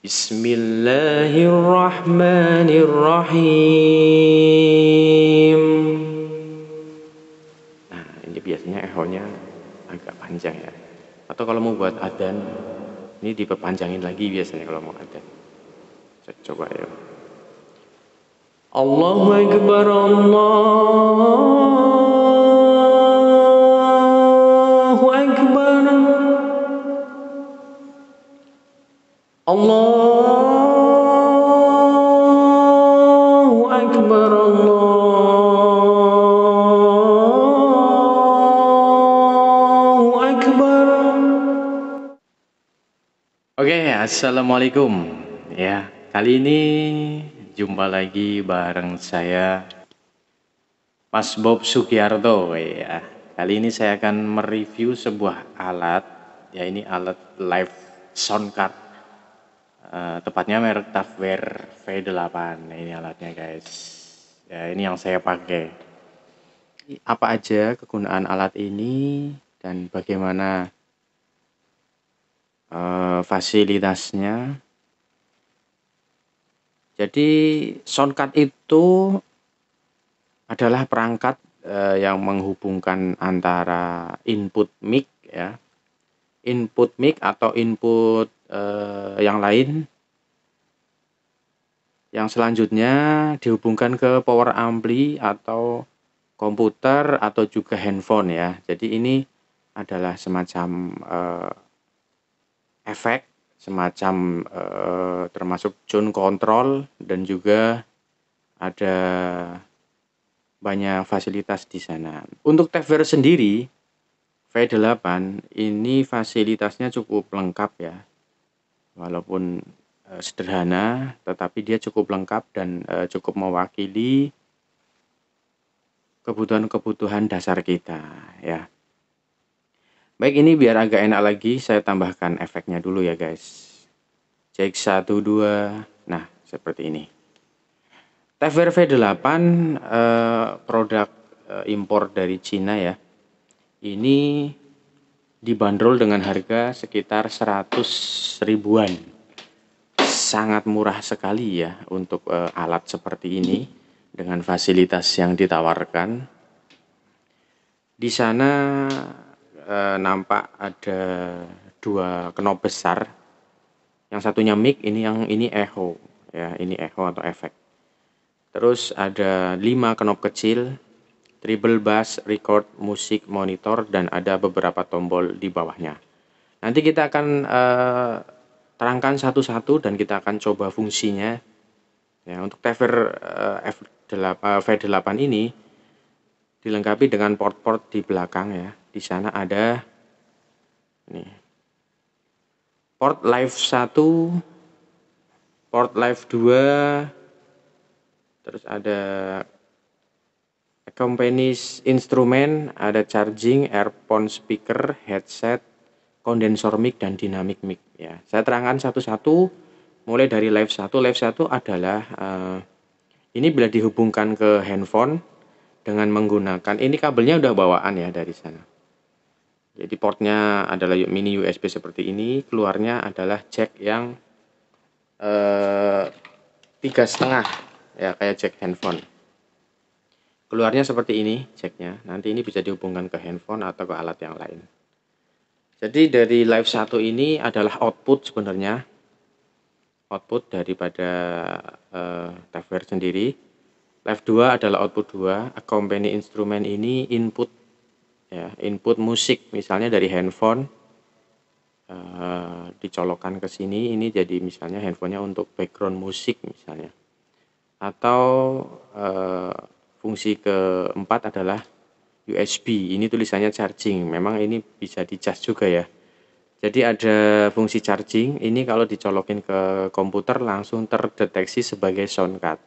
بسم الله الرحمن الرحيم Nah ini biasanya ehonya agak panjang ya Atau kalau mau buat adan Ini diperpanjangin lagi biasanya kalau mau adan Saya coba ya Allahu Akbar Allah أكبر الله أكبر Oke, assalamualaikum. Ya, kali ini jumpa lagi bareng saya Mas Bob Sugiarto. Ya, kali ini saya akan mereview sebuah alat. Ya, ini alat live sound card Eh, tepatnya merek Tafware V8. Ini alatnya guys. Ya, ini yang saya pakai. Apa aja kegunaan alat ini dan bagaimana uh, fasilitasnya? Jadi soundcard itu adalah perangkat uh, yang menghubungkan antara input mic ya. Input mic atau input eh, yang lain yang selanjutnya dihubungkan ke power ampli atau komputer atau juga handphone ya. Jadi ini adalah semacam eh, efek, semacam eh, termasuk tune control dan juga ada banyak fasilitas di sana. Untuk Tefer sendiri, V8 ini fasilitasnya cukup lengkap ya walaupun e, sederhana tetapi dia cukup lengkap dan e, cukup mewakili kebutuhan-kebutuhan dasar kita ya. Baik ini biar agak enak lagi saya tambahkan efeknya dulu ya guys. Cek 1 2. Nah, seperti ini. TVR V8 uh, produk uh, impor dari Cina ya. Ini dibanderol dengan harga sekitar 100 ribuan. Sangat murah sekali ya untuk e, alat seperti ini dengan fasilitas yang ditawarkan. Di sana e, nampak ada dua knob besar. Yang satunya mic, ini yang ini echo ya, ini echo atau efek. Terus ada lima knob kecil Triple bass, record, musik, monitor, dan ada beberapa tombol di bawahnya. Nanti kita akan uh, terangkan satu-satu dan kita akan coba fungsinya. Ya, untuk Tever uh, F8, uh, V8 ini dilengkapi dengan port-port di belakang ya. Di sana ada ini. Port live 1, port live 2, terus ada companies instrumen ada charging, earphone speaker, headset, kondensor mic dan dynamic mic ya. Saya terangkan satu-satu mulai dari live 1. Live 1 adalah uh, ini bila dihubungkan ke handphone dengan menggunakan ini kabelnya udah bawaan ya dari sana. Jadi portnya adalah mini USB seperti ini, keluarnya adalah jack yang eh, tiga setengah ya kayak jack handphone. Keluarnya seperti ini ceknya. Nanti ini bisa dihubungkan ke handphone atau ke alat yang lain. Jadi dari live 1 ini adalah output sebenarnya. Output daripada uh, sendiri. Live 2 adalah output 2. Accompany instrumen ini input ya, input musik misalnya dari handphone uh, dicolokkan ke sini ini jadi misalnya handphonenya untuk background musik misalnya atau uh, Fungsi keempat adalah USB. Ini tulisannya charging. Memang ini bisa di charge juga ya. Jadi ada fungsi charging, ini kalau dicolokin ke komputer langsung terdeteksi sebagai sound card.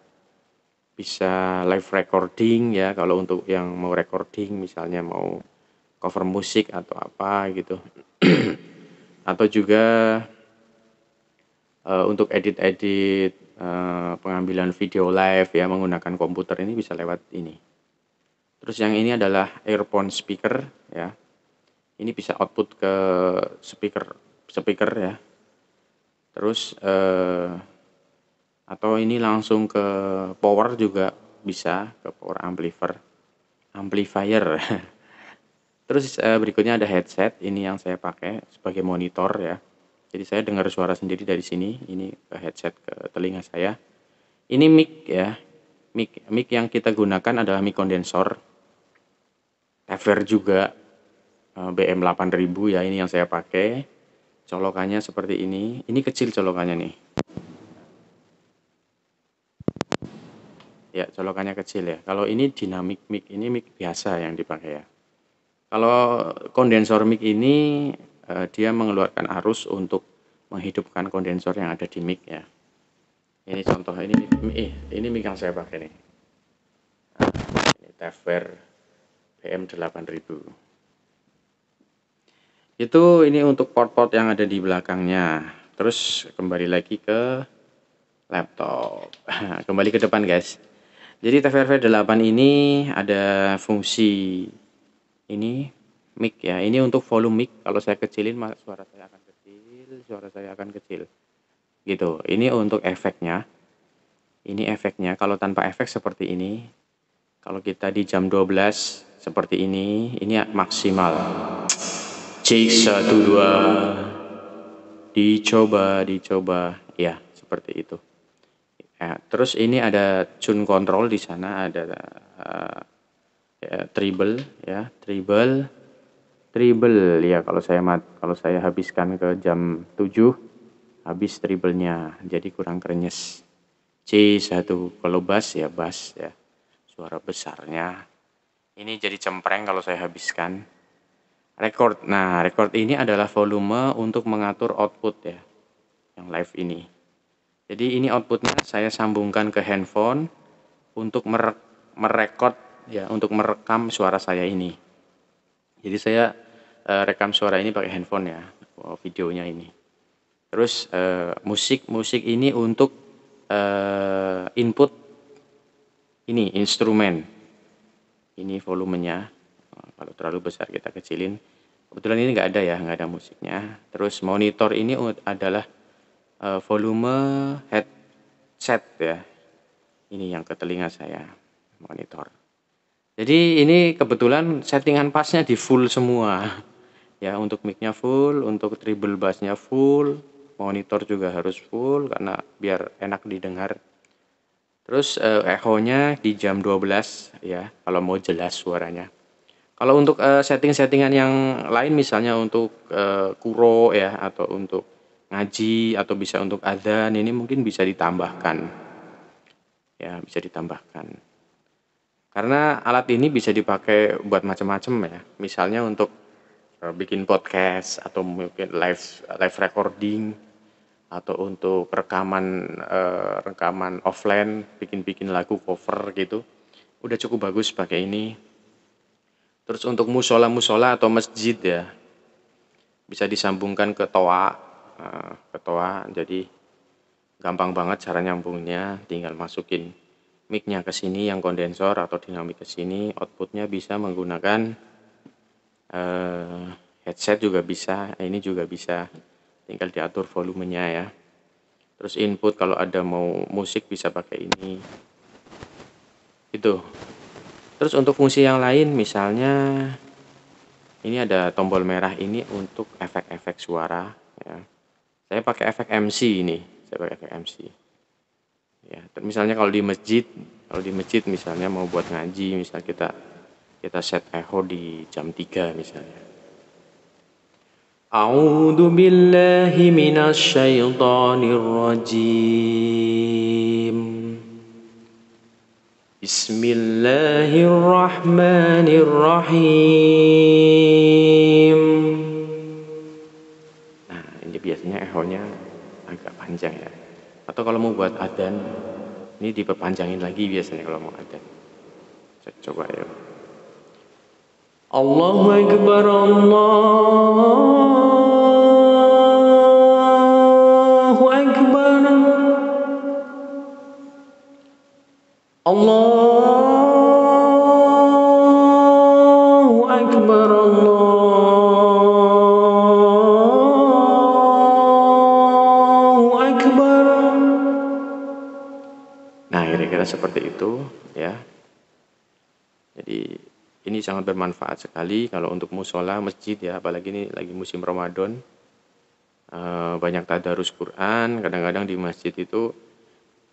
Bisa live recording ya kalau untuk yang mau recording misalnya mau cover musik atau apa gitu. atau juga uh, untuk edit-edit Eh, pengambilan video live ya menggunakan komputer ini bisa lewat ini. Terus yang ini adalah earphone speaker ya. Ini bisa output ke speaker speaker ya. Terus eh, atau ini langsung ke power juga bisa ke power amplifier amplifier. Terus eh, berikutnya ada headset ini yang saya pakai sebagai monitor ya. Jadi saya dengar suara sendiri dari sini. Ini ke headset ke telinga saya. Ini mic ya. Mic mic yang kita gunakan adalah mic kondensor. Tefer juga eh, BM8000 ya ini yang saya pakai. Colokannya seperti ini. Ini kecil colokannya nih. Ya, colokannya kecil ya. Kalau ini dinamik mic, ini mic biasa yang dipakai ya. Kalau kondensor mic ini Eh, dia mengeluarkan arus untuk menghidupkan kondensor yang ada di mic ya ini contoh ini eh, ini mic yang saya pakai nih nah, ini Tefer BM8000 itu ini untuk port-port yang ada di belakangnya terus kembali lagi ke laptop kembali ke depan guys jadi TVRV8 ini ada fungsi ini mic ya. Ini untuk volume mic. Kalau saya kecilin suara saya akan kecil, suara saya akan kecil. Gitu. Ini untuk efeknya. Ini efeknya. Kalau tanpa efek seperti ini. Kalau kita di jam 12 seperti ini, ini maksimal. Cek 12 dicoba dicoba ya, seperti itu. Ya, terus ini ada tune control di sana ada uh, ya, treble ya, treble triple ya kalau saya mat kalau saya habiskan ke jam 7 habis triplenya jadi kurang krenyes C1 kalau bass ya bass ya suara besarnya ini jadi cempreng kalau saya habiskan record nah record ini adalah volume untuk mengatur output ya yang live ini jadi ini outputnya saya sambungkan ke handphone untuk merekot merekod ya untuk merekam suara saya ini jadi saya uh, rekam suara ini pakai handphone ya, oh, videonya ini. Terus eh, musik-musik uh, ini untuk uh, input ini instrumen. Ini volumenya. Oh, kalau terlalu besar kita kecilin. Kebetulan ini nggak ada ya, nggak ada musiknya. Terus monitor ini adalah uh, volume headset ya. Ini yang ke telinga saya monitor. Jadi ini kebetulan settingan pasnya di full semua. Ya, untuk mic-nya full, untuk treble bass-nya full, monitor juga harus full karena biar enak didengar. Terus eh, echo-nya di jam 12 ya, kalau mau jelas suaranya. Kalau untuk eh, setting-settingan yang lain misalnya untuk eh, kuro ya atau untuk ngaji atau bisa untuk azan ini mungkin bisa ditambahkan. Ya, bisa ditambahkan. Karena alat ini bisa dipakai buat macam-macam ya. Misalnya untuk eh, bikin podcast atau mungkin live live recording atau untuk rekaman eh, rekaman offline, bikin-bikin lagu cover gitu. Udah cukup bagus pakai ini. Terus untuk musola-musola atau masjid ya. Bisa disambungkan ke toa, eh, ke toa. Jadi gampang banget cara nyambungnya, tinggal masukin micnya nya ke sini yang kondensor atau dinamik ke sini outputnya bisa menggunakan uh, headset juga bisa ini juga bisa tinggal diatur volumenya ya terus input kalau ada mau musik bisa pakai ini itu terus untuk fungsi yang lain misalnya ini ada tombol merah ini untuk efek-efek suara ya saya pakai efek MC ini saya pakai efek MC ya dan misalnya kalau di masjid kalau di masjid misalnya mau buat ngaji misal kita kita set echo di jam 3 misalnya A'udzu billahi minasy syaithanir rajim Bismillahirrahmanirrahim Nah, ini biasanya nya agak panjang ya atau kalau mau buat adan ini diperpanjangin lagi biasanya kalau mau adan coba ya Allahu Akbar Allah sangat bermanfaat sekali kalau untuk musola, masjid ya, apalagi ini lagi musim Ramadan. e, banyak tadarus Quran, kadang-kadang di masjid itu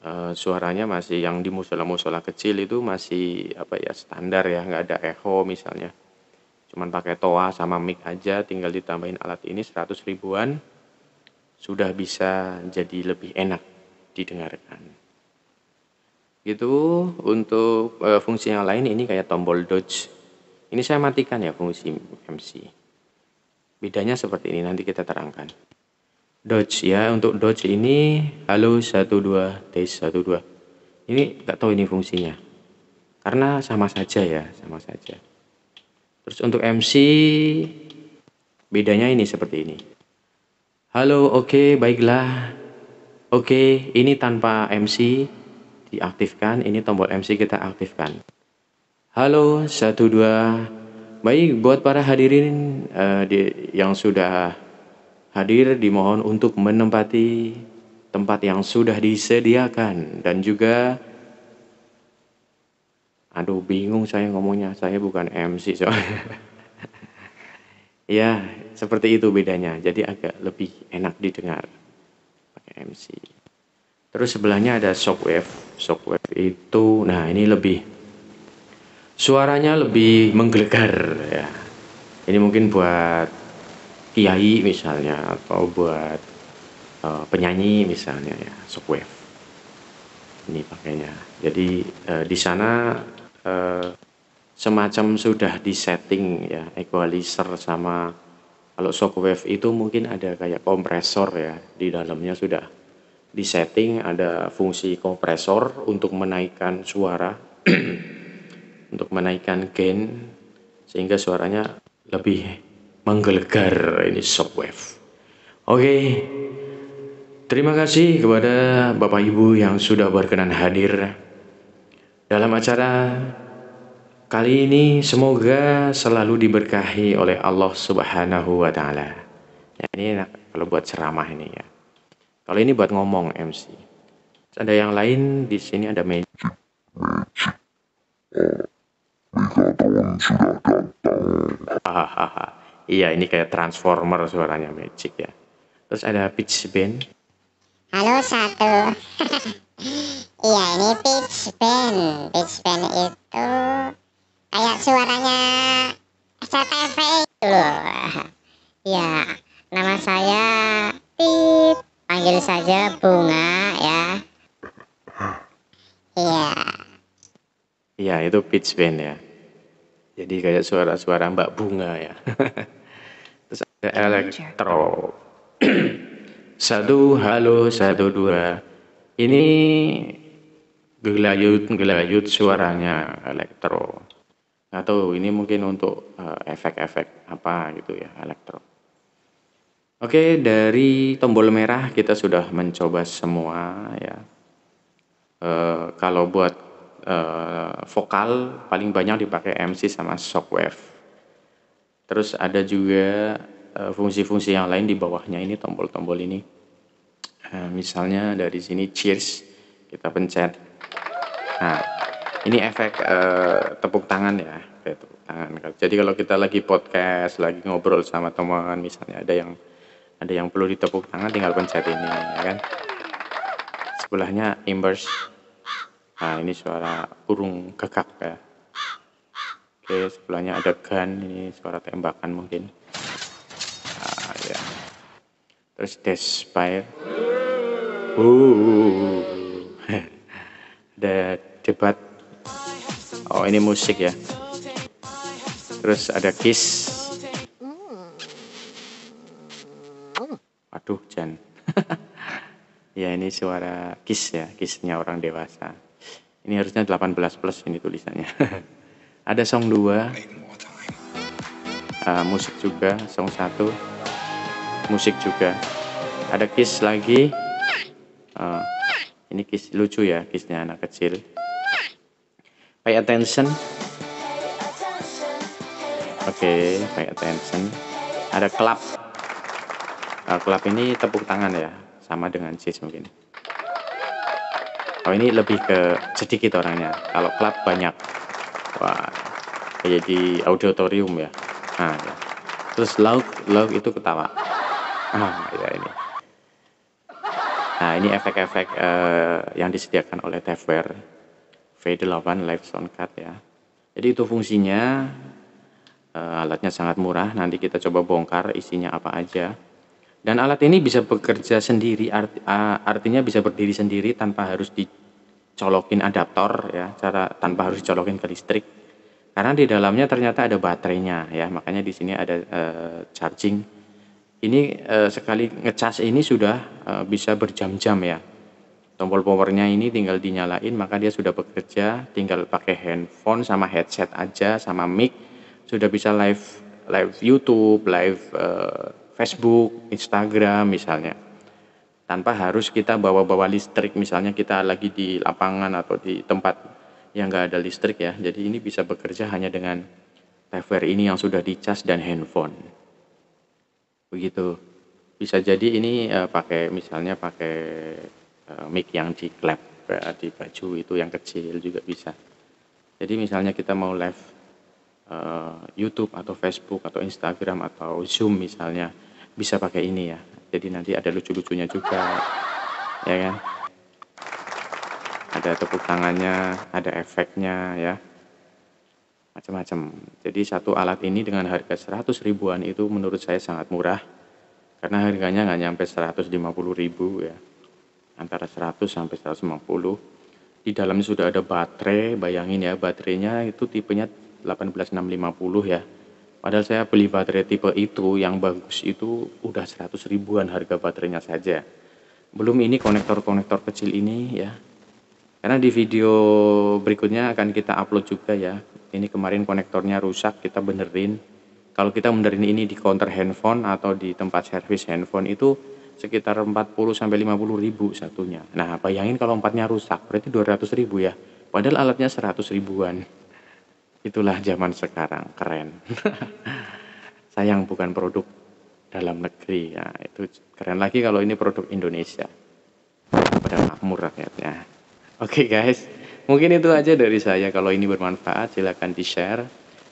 e, suaranya masih yang di musola-musola kecil itu masih apa ya standar ya, nggak ada echo misalnya. Cuman pakai toa sama mic aja, tinggal ditambahin alat ini 100 ribuan sudah bisa jadi lebih enak didengarkan gitu untuk e, fungsi yang lain ini kayak tombol dodge ini saya matikan ya fungsi MC. Bedanya seperti ini, nanti kita terangkan. Dodge ya, untuk dodge ini halo 12 satu 12. Ini enggak tahu ini fungsinya. Karena sama saja ya, sama saja. Terus untuk MC bedanya ini seperti ini. Halo, oke, okay, baiklah. Oke, okay, ini tanpa MC diaktifkan, ini tombol MC kita aktifkan. Halo, satu dua. Baik, buat para hadirin uh, di, yang sudah hadir, dimohon untuk menempati tempat yang sudah disediakan dan juga. Aduh, bingung saya ngomongnya. Saya bukan MC soalnya. ya, seperti itu bedanya. Jadi agak lebih enak didengar pakai MC. Terus sebelahnya ada shockwave. Shockwave itu, nah ini lebih suaranya lebih menggelegar ya. Ini mungkin buat kiai misalnya atau buat uh, penyanyi misalnya ya, shockwave. Ini pakainya. Jadi uh, di sana uh, semacam sudah disetting ya equalizer sama kalau shockwave itu mungkin ada kayak kompresor ya di dalamnya sudah disetting ada fungsi kompresor untuk menaikkan suara untuk menaikkan gain sehingga suaranya lebih menggelegar ini shockwave. Oke. Terima kasih kepada Bapak Ibu yang sudah berkenan hadir dalam acara kali ini semoga selalu diberkahi oleh Allah Subhanahu wa taala. Ya, ini enak kalau buat ceramah ini ya. Kalau ini buat ngomong MC. Ada yang lain di sini ada meja. Hahaha. iya, ini kayak Transformer suaranya Magic ya. Terus ada pitch Band. Halo satu. iya, ini pitch Band. pitch Band itu kayak suaranya SCTV itu loh. ya, nama saya Pit. Panggil saja Bunga ya. Iya. Iya, itu pitch Band ya. Jadi kayak suara-suara Mbak Bunga ya. Terus ada elektro. satu halo satu dua. Ini gelayut-gelayut suaranya elektro. atau ini mungkin untuk eh, efek-efek apa gitu ya elektro. Oke, dari tombol merah kita sudah mencoba semua ya. E, kalau buat uh, vokal paling banyak dipakai MC sama shockwave. Terus ada juga eh, fungsi-fungsi uh, yang lain di bawahnya ini tombol-tombol ini. Uh, misalnya dari sini cheers kita pencet. Nah, ini efek uh, tepuk tangan ya, kayak tepuk tangan. Jadi kalau kita lagi podcast, lagi ngobrol sama teman, misalnya ada yang ada yang perlu ditepuk tangan tinggal pencet ini ya kan sebelahnya inverse Nah, ini suara burung gagak ya. Oke, sebelahnya ada gun, ini suara tembakan mungkin. Nah, ya. Terus Despair, Uh. ada debat. Oh, ini musik ya. Terus ada kiss. Waduh, Jan. ya, ini suara kiss ya, kissnya orang dewasa. Ini harusnya 18 plus ini tulisannya. Ada song 2. Uh, ah, musik juga, song 1. Musik juga. Ada kiss lagi. Uh, ini kiss lucu ya, kissnya anak kecil. Pay attention. Oke, okay, pay attention. Ada clap. Uh, clap ini tepuk tangan ya, sama dengan cheese mungkin. Kalau oh, ini lebih ke sedikit orangnya. Kalau klub banyak. Wah, kayak auditorium ya. Nah, ya. terus lauk lauk itu ketawa. Ah, ya ini. Nah, ini efek-efek uh, yang disediakan oleh Tefware V8 Live Sound Card ya. Jadi itu fungsinya uh, alatnya sangat murah. Nanti kita coba bongkar isinya apa aja. Dan alat ini bisa bekerja sendiri, art, uh, artinya bisa berdiri sendiri tanpa harus di colokin adaptor ya cara tanpa harus colokin ke listrik karena di dalamnya ternyata ada baterainya ya makanya di sini ada e, charging ini e, sekali ngecas ini sudah e, bisa berjam-jam ya tombol powernya ini tinggal dinyalain maka dia sudah bekerja tinggal pakai handphone sama headset aja sama mic sudah bisa live live YouTube live e, Facebook Instagram misalnya tanpa harus kita bawa-bawa listrik misalnya kita lagi di lapangan atau di tempat yang nggak ada listrik ya jadi ini bisa bekerja hanya dengan TVR ini yang sudah dicas dan handphone begitu bisa jadi ini uh, pakai misalnya pakai uh, mic yang di clap eh, di baju itu yang kecil juga bisa jadi misalnya kita mau live uh, YouTube atau Facebook atau Instagram atau Zoom misalnya bisa pakai ini ya jadi nanti ada lucu-lucunya juga ya kan ada tepuk tangannya ada efeknya ya macam-macam jadi satu alat ini dengan harga 100 ribuan itu menurut saya sangat murah karena harganya nggak nyampe 150 ribu ya antara 100 sampai 150 di dalamnya sudah ada baterai bayangin ya baterainya itu tipenya 18650 ya Padahal saya beli baterai tipe itu yang bagus itu udah 100 ribuan harga baterainya saja. Belum ini konektor-konektor kecil ini ya. Karena di video berikutnya akan kita upload juga ya. Ini kemarin konektornya rusak, kita benerin. Kalau kita benerin ini di counter handphone atau di tempat servis handphone itu sekitar 40 sampai 50 ribu satunya. Nah, bayangin kalau empatnya rusak, berarti 200 ribu ya. Padahal alatnya 100 ribuan. Itulah zaman sekarang, keren. Sayang bukan produk dalam negeri ya. Itu keren lagi kalau ini produk Indonesia. Pada makmur rakyatnya. Oke okay, guys, mungkin itu aja dari saya. Kalau ini bermanfaat silahkan di-share,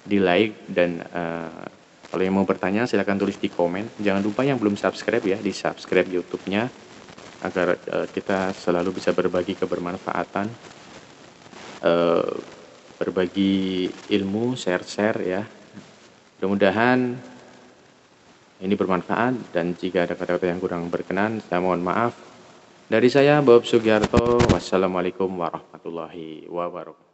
di-like dan uh, kalau yang mau bertanya silahkan tulis di komen. Jangan lupa yang belum subscribe ya, di subscribe YouTube-nya agar uh, kita selalu bisa berbagi kebermanfaatan. Uh, berbagi ilmu, share-share ya. Mudah-mudahan ini bermanfaat dan jika ada kata-kata yang kurang berkenan, saya mohon maaf. Dari saya, Bob Sugiarto, wassalamualaikum warahmatullahi wabarakatuh.